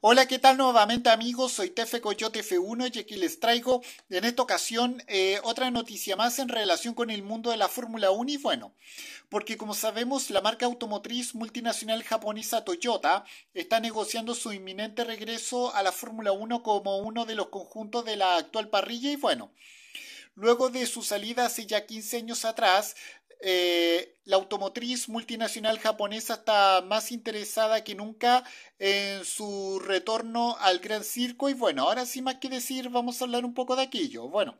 Hola, ¿qué tal nuevamente amigos? Soy Tefe Coyote F1 y aquí les traigo en esta ocasión eh, otra noticia más en relación con el mundo de la Fórmula 1 y bueno, porque como sabemos la marca automotriz multinacional japonesa Toyota está negociando su inminente regreso a la Fórmula 1 como uno de los conjuntos de la actual parrilla y bueno, Luego de su salida hace ya 15 años atrás, eh, la automotriz multinacional japonesa está más interesada que nunca en su retorno al gran circo. Y bueno, ahora sí más que decir, vamos a hablar un poco de aquello. Bueno.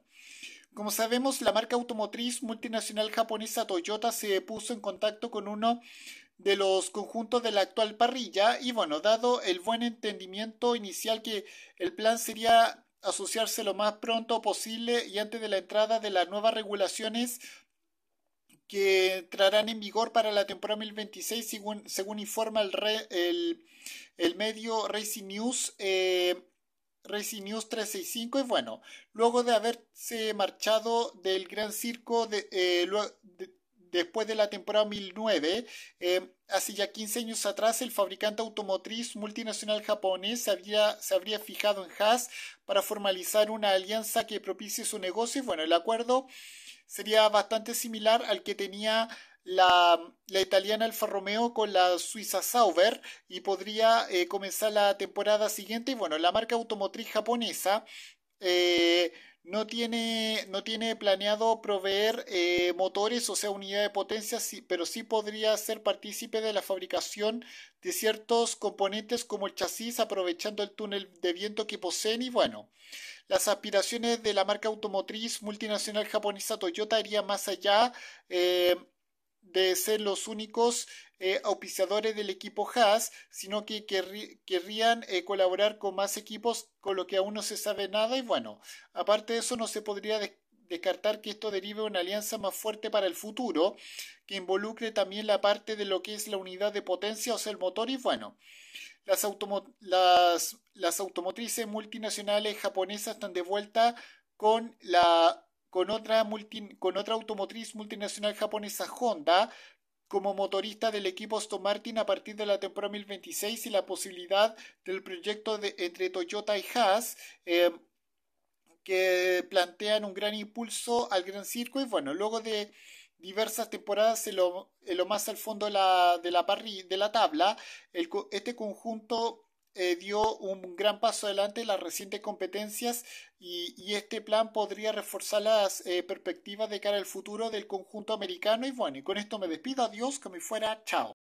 Como sabemos, la marca automotriz multinacional japonesa Toyota se puso en contacto con uno de los conjuntos de la actual parrilla y bueno, dado el buen entendimiento inicial que el plan sería asociarse lo más pronto posible y antes de la entrada de las nuevas regulaciones que entrarán en vigor para la temporada 2026, según, según informa el, el, medio Racing News. Eh, Racing News 365 y bueno, luego de haberse marchado del gran circo de, eh, de, después de la temporada 2009, eh, hace ya 15 años atrás, el fabricante automotriz multinacional japonés se, había, se habría fijado en Haas para formalizar una alianza que propicie su negocio. Y bueno, el acuerdo sería bastante similar al que tenía la, la, italiana Alfa Romeo con la suiza Sauber y podría eh, comenzar la temporada siguiente. Y bueno, la marca automotriz japonesa eh, no tiene, no tiene planeado proveer eh, motores, o sea, unidad de potencia, pero sí podría ser partícipe de la fabricación de ciertos componentes como el chasis, aprovechando el túnel de viento que poseen y bueno. Las aspiraciones de la marca automotriz multinacional japonesa Toyota irían más allá. Eh, de ser los únicos eh, auspiciadores del equipo Haas, sino que querrían eh, colaborar con más equipos, con lo que aún no se sabe nada. Y bueno, aparte de eso, no se podría descartar que esto derive una alianza más fuerte para el futuro, que involucre también la parte de lo que es la unidad de potencia, o sea, el motor. Y bueno, las automotrices multinacionales japonesas están de vuelta con la con otra, con otra automotriz multinacional japonesa Honda como motorista del equipo Aston Martin a partir de la temporada 2026 y la posibilidad del proyecto de, entre Toyota y Haas. Em, que plantean un gran impulso al Gran Circo y bueno, luego de diversas temporadas en lo, más al fondo de la, de de la tabla, este conjunto eh, dio un gran paso adelante en las recientes competencias y, este plan podría reforzar las eh, perspectivas de cara al futuro del conjunto americano. Y bueno, y con esto me despido. Adiós, me fuera. Chao.